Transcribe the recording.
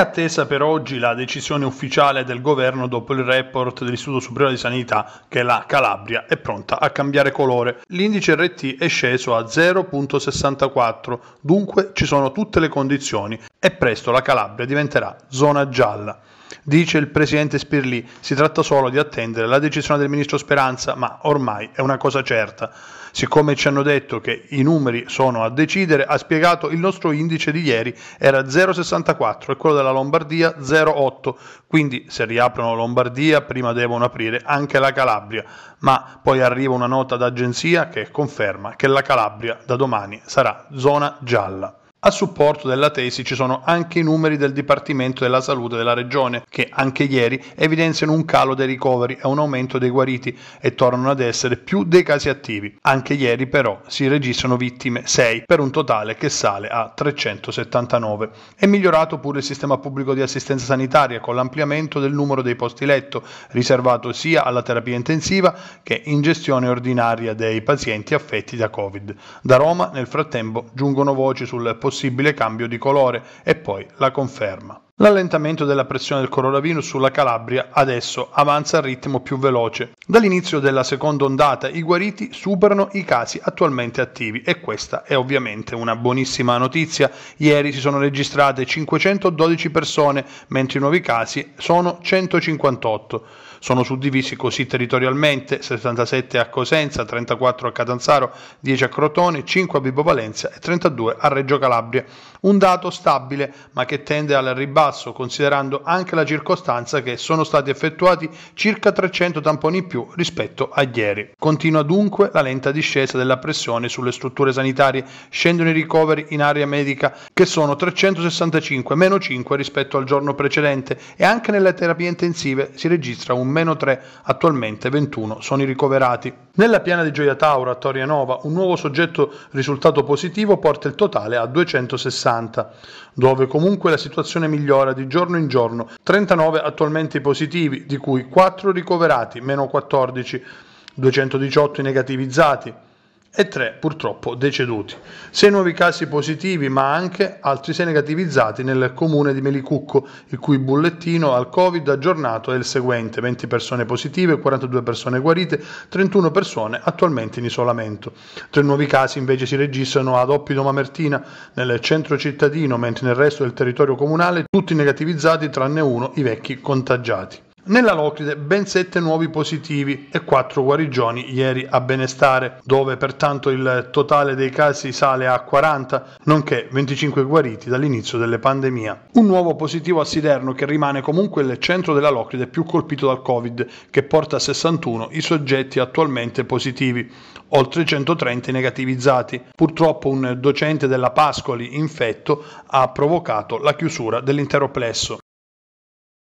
attesa per oggi la decisione ufficiale del governo dopo il report dell'Istituto Superiore di Sanità che la Calabria è pronta a cambiare colore. L'indice RT è sceso a 0.64, dunque ci sono tutte le condizioni e presto la Calabria diventerà zona gialla. Dice il presidente Spirli, si tratta solo di attendere la decisione del ministro Speranza, ma ormai è una cosa certa. Siccome ci hanno detto che i numeri sono a decidere, ha spiegato il nostro indice di ieri era 0,64 e quello della Lombardia 0,8, quindi se riaprono Lombardia prima devono aprire anche la Calabria, ma poi arriva una nota d'agenzia che conferma che la Calabria da domani sarà zona gialla. A supporto della tesi ci sono anche i numeri del Dipartimento della Salute della Regione, che anche ieri evidenziano un calo dei ricoveri e un aumento dei guariti e tornano ad essere più dei casi attivi. Anche ieri però si registrano vittime 6 per un totale che sale a 379. È migliorato pure il sistema pubblico di assistenza sanitaria con l'ampliamento del numero dei posti letto, riservato sia alla terapia intensiva che in gestione ordinaria dei pazienti affetti da Covid. Da Roma nel frattempo giungono voci sul possibile possibile cambio di colore e poi la conferma. L'allentamento della pressione del coronavirus sulla Calabria adesso avanza al ritmo più veloce. Dall'inizio della seconda ondata i guariti superano i casi attualmente attivi e questa è ovviamente una buonissima notizia. Ieri si sono registrate 512 persone, mentre i nuovi casi sono 158. Sono suddivisi così territorialmente: 67 a Cosenza, 34 a Catanzaro, 10 a Crotone, 5 a Vibo Valencia e 32 a Reggio Calabria. Un dato stabile ma che tende al ribasso basso, considerando anche la circostanza che sono stati effettuati circa 300 tamponi in più rispetto a ieri. Continua dunque la lenta discesa della pressione sulle strutture sanitarie, scendono i ricoveri in area medica che sono 365 meno 5 rispetto al giorno precedente e anche nelle terapie intensive si registra un meno 3, attualmente 21 sono i ricoverati. Nella piana di Gioia Tauro a Torianova un nuovo soggetto risultato positivo porta il totale a 260, dove comunque la situazione migliora di giorno in giorno, 39 attualmente positivi, di cui 4 ricoverati, meno 14, 218 negativizzati, e 3 purtroppo deceduti. 6 nuovi casi positivi ma anche altri 6 negativizzati nel comune di Melicucco, il cui bullettino al Covid aggiornato è il seguente: 20 persone positive, 42 persone guarite, 31 persone attualmente in isolamento. 3 nuovi casi invece si registrano ad Oppido Mamertina nel centro cittadino, mentre nel resto del territorio comunale tutti negativizzati tranne uno i vecchi contagiati. Nella Locride ben 7 nuovi positivi e 4 guarigioni ieri a Benestare, dove pertanto il totale dei casi sale a 40, nonché 25 guariti dall'inizio della pandemia. Un nuovo positivo a Siderno che rimane comunque il centro della Locride più colpito dal Covid, che porta a 61 i soggetti attualmente positivi, oltre 130 negativizzati. Purtroppo un docente della Pascoli infetto ha provocato la chiusura dell'intero plesso.